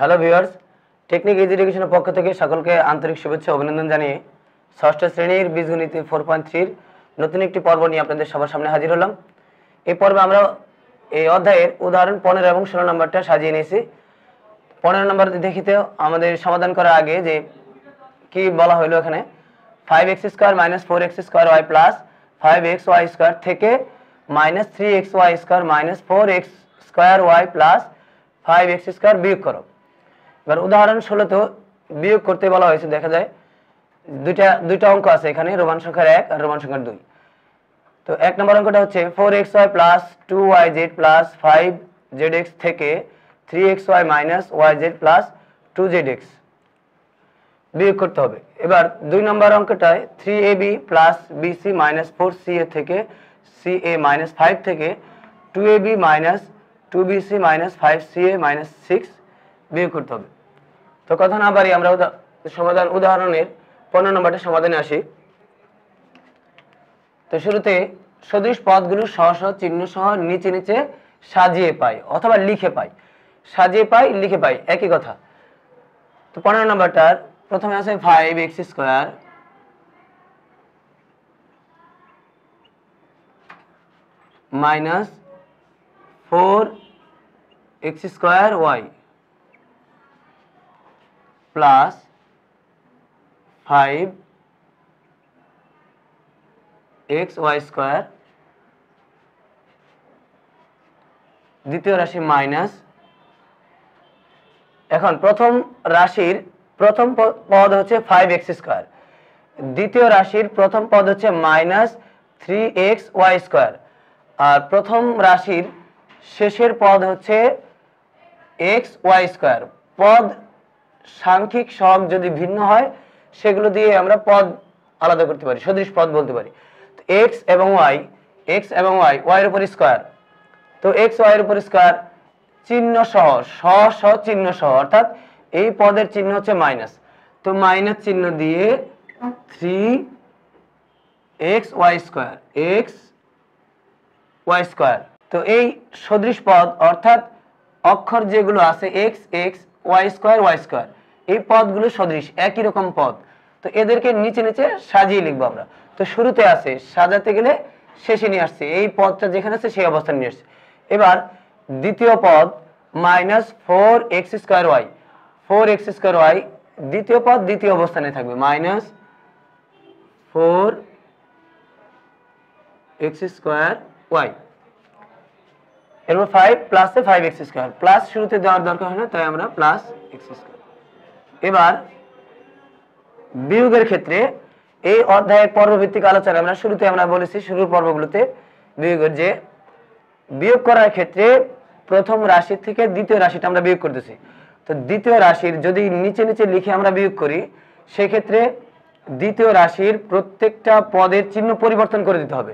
hello viewers technique এডুকেশনের পক্ষ থেকে সকলকে আন্তরিক শুভেচ্ছা অভিনন্দন জানিয়ে ষষ্ঠ শ্রেণীর বীজগণিত ফোর পয়েন্ট থ্রির নতুন একটি পর্ব নিয়ে আপনাদের সবার সামনে হাজির হলাম এই পর্বে আমরা এই অধ্যায়ের উদাহরণ পনেরো এবং ষোলো নম্বরটা সাজিয়ে নিয়েছি পনেরো নম্বর দেখিতে আমাদের সমাধান করার আগে যে কি বলা হলো এখানে five X square minus four X square Y plus five X Y square থেকে minus three X Y square minus four X square Y plus five X square বিয়োগ করো এবার উদাহরণ ষোলোতেও বিয়োগ করতে বলা হয়েছে দেখা যায় দুইটা দুইটা অঙ্ক আছে এখানে রোমান সংখ্যার এক আর রোমান সংখ্যার দুই তো এক নম্বর অঙ্কটা হচ্ছে four X Y plus two Y Z plus five Z X থেকে three X Y minus Y Z plus two Z X বিয়োগ করতে হবে এবার দুই নম্বর অঙ্কটায় three A B plus B C minus four C A থেকে C A minus five থেকে two A B minus two B C minus five C A minus six বিয়োগ করতে হবে তো কথা না পারি আমরা সমাধান উদাহরণের পনেরো নম্বরটা সমাধানে আসি তো শুরুতে সদৃশ পদগুলো সহ সহ চিহ্ন সহ নিচে নিচে সাজিয়ে পাই অথবা লিখে পাই সাজিয়ে পাই লিখে পাই একই কথা তো পনেরো নম্বরটার প্রথমে আছে five X square minus four X square Y plus five X Y square দ্বিতীয় রাশি মাইনাস এখন প্রথম রাশির প্রথম পদ হচ্ছে ফাইভ এক্স স্কোয়ার দ্বিতীয় রাশির প্রথম পদ হচ্ছে minus three X Y square আর প্রথম রাশির শেষের পদ হচ্ছে এক্স ওয়াই স্কোয়ার পদ সাংখ্যিক সব যদি ভিন্ন হয় সেগুলো দিয়ে আমরা পদ আলাদা করতে পারি সদৃশ পদ বলতে পারি এক্স এবং ওয়াই এক্স এবং ওয়াই ওয়াইয়ের উপর স্কোয়ার তো এক্স ওয়াইয়ের উপর স্কোয়ার চিহ্ন সহ সহ স চিহ্ন সহ অর্থাৎ এই পদের চিহ্ন হচ্ছে মাইনাস তো মাইনাস চিহ্ন দিয়ে three X Y square X Y square তো এই সদৃশ পদ অর্থাৎ অক্ষর যেগুলো আছে X X Y square Y square এই পদগুলো সদৃশ একই রকম পদ তো এদেরকে নিচে নিচে সাজিয়ে লিখবো আমরা তো শুরুতে আছে সাজাতে গেলে শেষে নিয়ে আসছে এই পদটা যেখানে আছে সেই অবস্থান নিয়ে আসছে এবার দ্বিতীয় পদ minus four X square Y four X square Y দ্বিতীয় পদ দ্বিতীয় অবস্থানে থাকবে minus four X square Y এরপর ফাইভ প্লাসে ফাইভ এক্স স্কোয়ার প্লাস শুরুতে দেওয়ার দরকার হয় না তাই আমরা প্লাস এক্স স্কোয়ার এবার বিয়োগের ক্ষেত্রে এই অধ্যায়ের পর্বভিত্তিক আলোচনা আমরা শুরুতে আমরা বলেছি শুরুর পর্বগুলোতে বিয়োগের যে বিয়োগ করার ক্ষেত্রে প্রথম রাশি থেকে দ্বিতীয় রাশিটা আমরা বিয়োগ করতেছি তো দ্বিতীয় রাশির যদি নিচে নিচে লিখে আমরা বিয়োগ করি সেক্ষেত্রে দ্বিতীয় রাশির প্রত্যেকটা পদের চিহ্ন পরিবর্তন করে দিতে হবে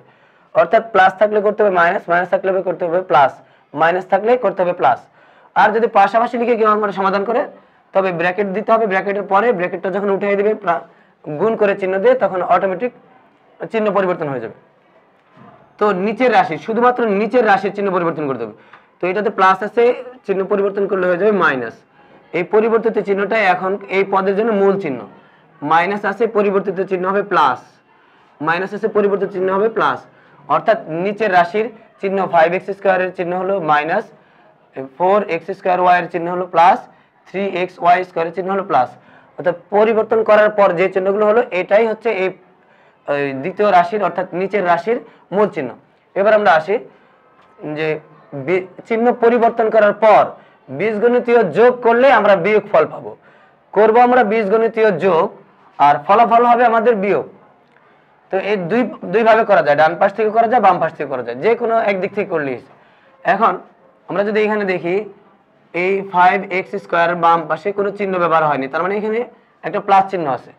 অর্থাৎ প্লাস থাকলে করতে হবে মাইনাস মাইনাস থাকলে করতে হবে প্লাস মাইনাস থাকলে করতে হবে প্লাস আর যদি পাশাপাশি লিখে কেউ আমার সমাধান করে তবে ব্র্যাকেট দিতে হবে ব্র্যাকেটের পরে ব্র্যাকেটটা যখন উঠে দেবে গুণ করে চিহ্ন দিয়ে তখন অটোমেটিক চিহ্ন পরিবর্তন হয়ে যাবে তো নিচের রাশি শুধুমাত্র নিচের রাশির চিহ্ন পরিবর্তন করতে হবে তো এটাতে প্লাস আছে চিহ্ন পরিবর্তন করলে হয়ে যাবে মাইনাস এই পরিবর্তিত চিহ্নটা এখন এই পদের জন্য মূল চিহ্ন মাইনাস আছে পরিবর্তিত চিহ্ন হবে প্লাস মাইনাস আছে পরিবর্তিত চিহ্ন হবে প্লাস অর্থাৎ নিচের রাশির চিহ্ন ফাইভ এক্স স্কোয়ারের চিহ্ন হলো minus four X square Y এর চিহ্ন হলো প্লাস থ্রি এক্স ওয়াই স্কোয়ারের চিহ্ন হলো প্লাস অর্থাৎ পরিবর্তন করার পর যে চিহ্নগুলো হলো এটাই হচ্ছে এই দ্বিতীয় রাশির অর্থাৎ নিচের রাশির মূল চিহ্ন এবার আমরা আসি যে চিহ্ন পরিবর্তন করার পর বীজগণিতীয় যোগ করলে আমরা বিয়োগ ফল পাবো করবো আমরা বীজগণিতীয় যোগ আর ফলাফল হবে আমাদের বিয়োগ তো এই দুই দুইভাবে করা যায় ডান পাশ থেকে করা যায় বাম পাশ থেকে করা যায় যে কোনো একদিক থেকে করলেই এখন আমরা যদি এখানে দেখি এই ফাইভ এক্স স্কোয়ার বাম পাশে কোনো চিহ্ন ব্যবহার হয়নি তার মানে এখানে একটা প্লাস চিহ্ন আছে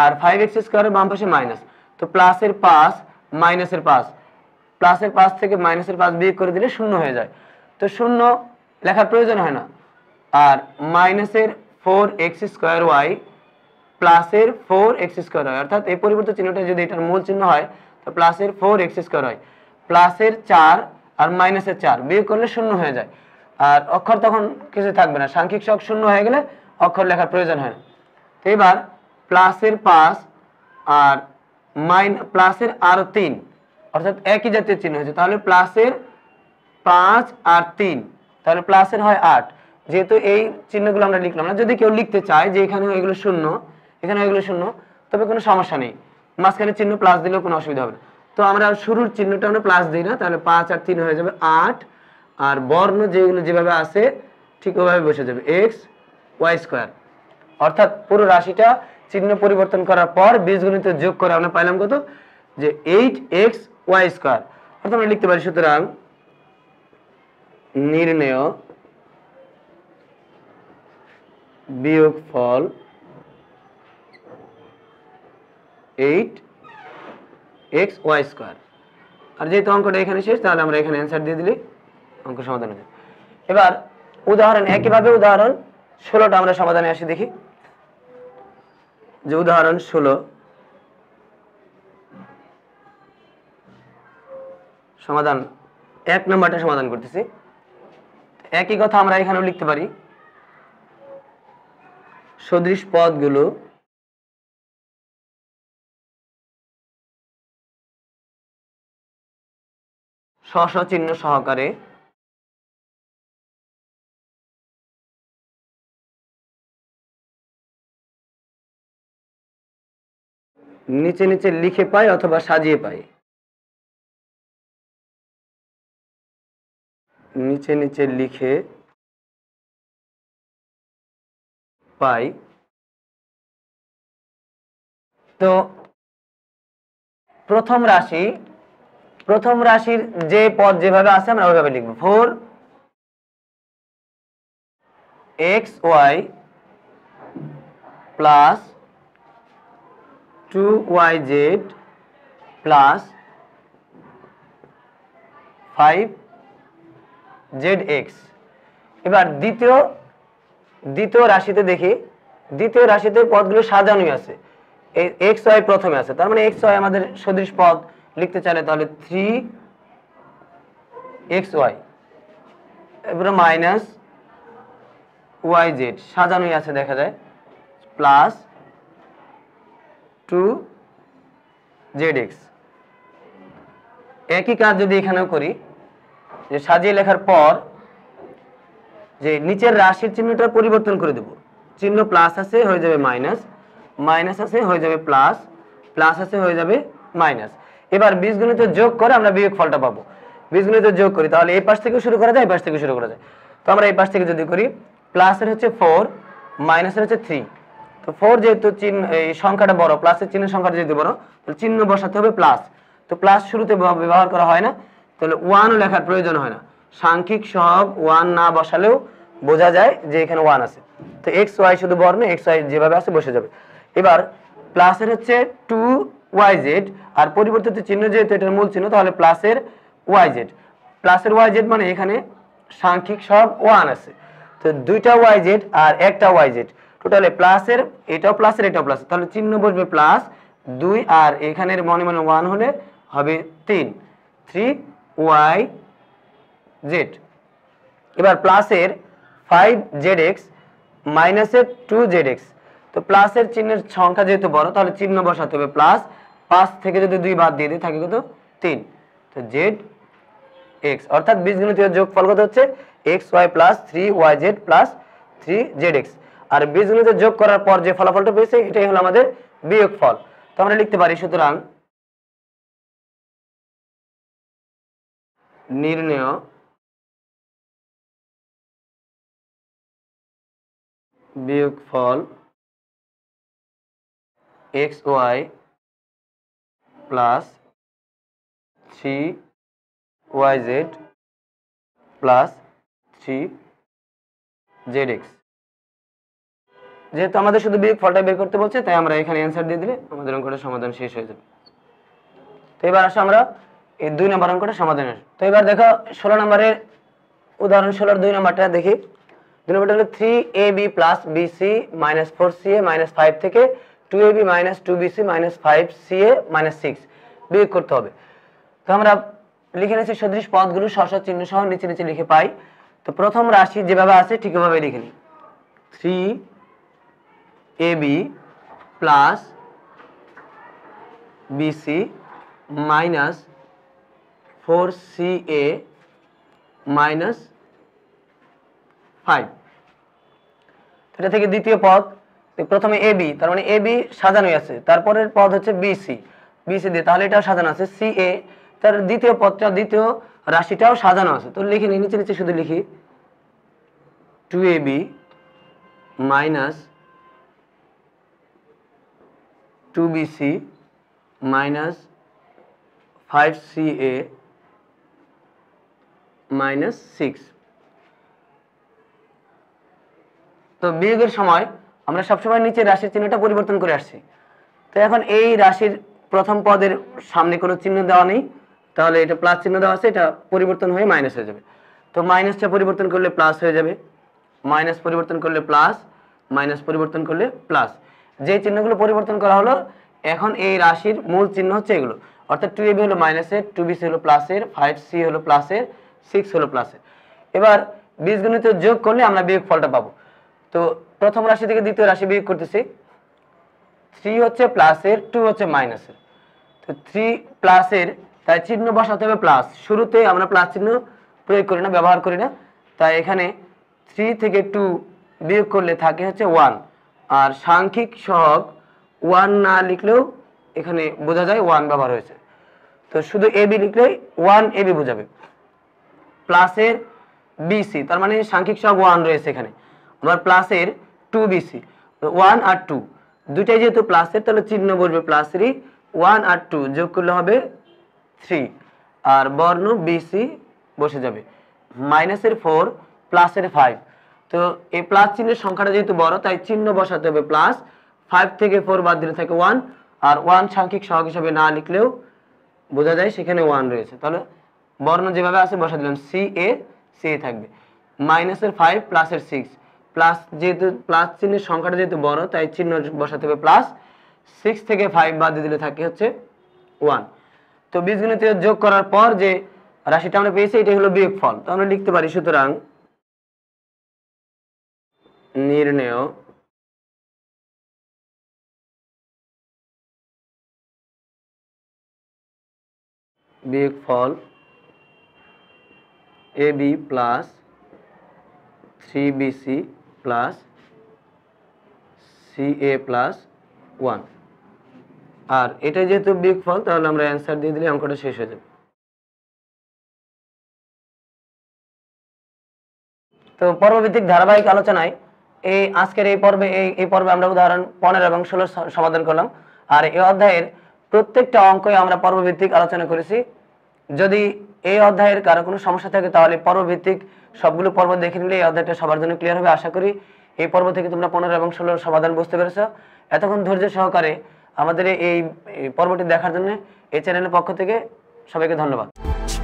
আর ফাইভ এক্স স্কোয়ারের বাম পাশে মাইনাস তো প্লাসের পাস মাইনাসের পাস প্লাসের পাশ থেকে মাইনাসের পাঁচ বিয়োগ করে দিলে শূন্য হয়ে যায় তো শূন্য লেখার প্রয়োজন হয় না আর মাইনাসের ফোর এক্স স্কোয়ার ওয়াই প্লাসের ফোর এক্স স্কোয়ার হয় অর্থাৎ এই পরিবর্তে চিহ্নটা যদি এটার মূল চিহ্ন হয় তো প্লাসের ফোর এক্স স্কোয়ার হয় প্লাসের চার আর মাইনাসের চার বিয়োগ করলে শূন্য হয়ে যায় আর অক্ষর তখন কিছু থাকবে না সাংখ্যিক শখ শূন্য হয়ে গেলে অক্ষর লেখার প্রয়োজন হয় না তো এবার প্লাসের পাঁচ আর মাইন প্লাসের আরও তিন অর্থাৎ একই জাতীয় চিহ্ন হয়েছে তাহলে প্লাসের পাঁচ আর তিন তাহলে প্লাসের হয় আট যেহেতু এই চিহ্নগুলো আমরা লিখলাম না যদি কেউ লিখতে চায় যে এখানে এগুলো শূন্য এখানে এগুলো শূন্য তবে কোনো সমস্যা নেই মাঝখানে চিহ্ন প্লাস দিলেও কোনো অসুবিধা হবে না তো আমরা শুরুর চিহ্নটা আমরা প্লাস দিই না তাহলে পাঁচ আর তিন হয়ে যাবে আট আর বর্ণ যেগুলো যেভাবে আছে ঠিক ওভাবে বসে যাবে এক্স ওয়াই স্কোয়ার অর্থাৎ পুরো রাশিটা চিহ্ন পরিবর্তন করার পর বীজগণিত যোগ করে আমরা পাইলাম কত যে এইট এক্স ওয়াই স্কোয়ার অর্থাৎ আমরা লিখতে পারি সুতরাং নির্ণয় বিয়োগ ফল এইট এক্স ওয়াই স্কোয়ার আর যেহেতু অঙ্কটা এখানে শেষ তাহলে আমরা এখানে অ্যান্সার দিয়ে দিলি অঙ্ক সমাধান হয়ে এবার উদাহরণ একইভাবে উদাহরণ ষোলোটা আমরা সমাধানে আসি দেখি যে উদাহরণ ষোলো সমাধান এক নম্বরটা সমাধান করতেছি একই কথা আমরা এখানেও লিখতে পারি সদৃশ পদগুলো স্ব চিহ্ন সহকারে নিচে নিচে লিখে পাই অথবা সাজিয়ে পাই নিচে নিচে লিখে পাই তো প্রথম রাশি প্রথম রাশির যে পদ যেভাবে আছে আমরা ওইভাবে লিখব four X Y plus two Y Z plus five Z X এবার দ্বিতীয় দ্বিতীয় রাশিতে দেখি দ্বিতীয় রাশিতে পদগুলো সাজানোই আছে এক্স ওয়াই প্রথমে আছে তার মানে এক্স ওয়াই আমাদের সদৃশ পদ লিখতে চাইলে তাহলে থ্রি এক্স ওয়াই এবারে মাইনাস ওয়াই জেড সাজানোই আছে দেখা যায় প্লাস টু জেড এক্স একই কাজ যদি এখানেও করি যে সাজিয়ে লেখার পর যে নিচের রাশির চিহ্নটা পরিবর্তন করে দেব চিহ্ন প্লাস আছে হয়ে যাবে মাইনাস মাইনাস আছে হয়ে যাবে প্লাস প্লাস আছে হয়ে যাবে মাইনাস এবার বীজগণিত যোগ করে আমরা বিয়োগ ফলটা পাবো বীজগণিত যোগ করি তাহলে এই পাশ থেকে শুরু করা যায় এই পাশ থেকে শুরু করা যায় তো আমরা এই পাশ থেকে যদি করি প্লাসের হচ্ছে ফোর মাইনাসের হচ্ছে থ্রি তো ফোর যেহেতু চিহ্ন এই সংখ্যাটা বড় প্লাসের চিহ্নের সংখ্যাটা যেহেতু বড় তাহলে চিহ্ন বসাতে হবে প্লাস তো প্লাস শুরুতে ব্যবহার করা হয় না তাহলে ওয়ানও লেখার প্রয়োজন হয় না সাংখ্যিক সব ওয়ান না বসালেও বোঝা যায় যে এখানে ওয়ান আছে তো এক্স ওয়াই শুধু বর্ণ এক্স ওয়াই যেভাবে আছে বসে যাবে এবার প্লাসের হচ্ছে টু ওয়াই জেড আর পরিবর্তিত চিহ্ন যেহেতু এটার মূল চিহ্ন তাহলে প্লাসের ওয়াই জেড প্লাসের ওয়াই জেড মানে এখানে সাংখ্যিক সব ওয়ান আছে তো দুইটা ওয়াই জেড আর একটা ওয়াই জেড টোটালে প্লাসের এটাও প্লাসের এটাও প্লাস তাহলে চিহ্ন বসবে প্লাস দুই আর এখানের মনে মনে ওয়ান হলে হবে তিন থ্রি ওয়াই জেড এবার প্লাসের ফাইভ জেড এক্স মাইনাসের টু জেড এক্স তো প্লাসের চিহ্নের সংখ্যা যেহেতু বড় তাহলে চিহ্ন বসাতে হবে প্লাস পাঁচ থেকে যদি দুই বাদ দিয়ে দিই থাকে কত তিন তো জেড এক্স অর্থাৎ বীজগণিতীয় যোগফল কত হচ্ছে X Y plus three Y Z plus three Z X আর বীজগণিতে যোগ করার পর যে ফলাফলটা পেয়েছে এটাই হলো আমাদের বিয়োগ ফল তো আমরা লিখতে পারি সুতরাং নির্ণয় বিয়োগ ফল X Y plus three Y Z plus three Z X যেহেতু আমাদের শুধু বিয়োগ ফলটা বের করতে বলছে তাই আমরা এখানে অ্যান্সার দিয়ে দিলে আমাদের অঙ্কটা সমাধান শেষ হয়ে যাবে তো এবার আসো আমরা এই দুই নম্বর অঙ্কটা সমাধানের তো এবার দেখো ষোলো নম্বরের উদাহরণ ষোলোর দুই নম্বরটা দেখি দুই নম্বরটা হলো three A B plus B C minus four C A minus five থেকে two A B minus two B C minus five C A minus six বিয়োগ করতে হবে তো আমরা লিখে নিয়েছি সদৃশ পদগুলো সশ চিহ্ন সহ নিচে নিচে লিখে পাই তো প্রথম রাশি যেভাবে আছে ঠিক ওভাবে লিখে নিই three A B plus BC minus four C A minus five এটা থেকে দ্বিতীয় পদ প্রথমে এ বি তার মানে এ বি সাজানোই আছে তারপরের পদ হচ্ছে বি সি বি সি দিয়ে তাহলে এটাও সাজানো আছে সি এ তার দ্বিতীয় পদটা দ্বিতীয় রাশিটাও সাজানো আছে তো লিখে নিই নিচে নিচে শুধু লিখি two A B minus two B C minus five C A minus six তো বিয়োগের সময় আমরা সবসময় নিচে রাশির চিহ্নটা পরিবর্তন করে আসছি তো এখন এই রাশির প্রথম পদের সামনে কোনো চিহ্ন দেওয়া নেই তাহলে এটা প্লাস চিহ্ন দেওয়া আছে এটা পরিবর্তন হয়ে মাইনাস হয়ে যাবে তো মাইনাসটা পরিবর্তন করলে প্লাস হয়ে যাবে মাইনাস পরিবর্তন করলে প্লাস মাইনাস পরিবর্তন করলে প্লাস যে চিহ্নগুলো পরিবর্তন করা হলো এখন এই রাশির মূল চিহ্ন হচ্ছে এগুলো অর্থাৎ টু এ বি হলো মাইনাসের টু বি সি হলো প্লাসের ফাইভ সি হলো প্লাসের সিক্স হলো প্লাসের এবার বীজগণিত যোগ করলে আমরা বিয়োগ ফলটা পাবো তো প্রথম রাশি থেকে দ্বিতীয় রাশি বিয়োগ করতেছি থ্রি হচ্ছে প্লাসের টু হচ্ছে মাইনাসের তো থ্রি প্লাসের তাই চিহ্ন বসাতে হবে প্লাস শুরুতে আমরা প্লাস চিহ্ন প্রয়োগ করি না ব্যবহার করি না তাই এখানে থ্রি থেকে টু বিয়োগ করলে থাকে হচ্ছে ওয়ান আর সাংখ্যিক সহগ ওয়ান না লিখলেও এখানে বোঝা যায় ওয়ান ব্যবহার হয়েছে তো শুধু এ বি লিখলে ওয়ান এ বি বোঝাবে প্লাসের বিসি তার মানে সাংখ্যিক সহগ ওয়ান রয়েছে এখানে আমার প্লাসের টু বিসি ওয়ান আর টু দুটাই যেহেতু প্লাসের তাহলে চিহ্ন বসবে প্লাসেরই ওয়ান আর টু যোগ করলে হবে থ্রি আর বর্ণ বিসি বসে যাবে মাইনাসের ফোর প্লাসের ফাইভ তো এই প্লাস চিহ্নের সংখ্যাটা যেহেতু বড় তাই চিহ্ন বসাতে হবে প্লাস ফাইভ থেকে ফোর বাদ দিলে থাকে ওয়ান আর ওয়ান সাংখ্যিক সহগ হিসাবে না লিখলেও বোঝা যায় সেখানে ওয়ান রয়েছে তাহলে বর্ণ যেভাবে আছে বসা দিলাম সি এ সি এ থাকবে মাইনাসের ফাইভ প্লাসের সিক্স প্লাস যেহেতু প্লাস চিহ্নের সংখ্যাটা যেহেতু বড় তাই চিহ্ন বসাতে হবে প্লাস সিক্স থেকে ফাইভ বাদ দিলে থাকে হচ্ছে ওয়ান তো বীজগণিত যোগ করার পর যে রাশিটা আমরা পেয়েছি এটাই হলো ফল তো আমরা লিখতে পারি সুতরাং নির্ণয় ফল A B plus three BC plus C A plus আর এটা যেহেতু বিগ ফল তাহলে আমরা অ্যান্সার দিয়ে দিলে অঙ্কটা শেষ হয়ে যাবে তো পর্বভিত্তিক ধারাবাহিক আলোচনায় এই আজকের এই পর্বে এই এই পর্বে আমরা উদাহরণ পনেরো এবং ষোলো সমাধান করলাম আর এই অধ্যায়ের প্রত্যেকটা অঙ্কই আমরা পর্বভিত্তিক আলোচনা করেছি যদি এই অধ্যায়ের কারো কোনো সমস্যা থাকে তাহলে পর্বভিত্তিক সবগুলো পর্ব দেখে নিলে এই অধ্যায়টা সবার জন্য ক্লিয়ার হবে আশা করি এই পর্ব থেকে তোমরা পনেরো এবং ষোলোর সমাধান বুঝতে পেরেছ এতক্ষণ ধৈর্য সহকারে আমাদের এই পর্বটি দেখার জন্য এই চ্যানেলের পক্ষ থেকে সবাইকে ধন্যবাদ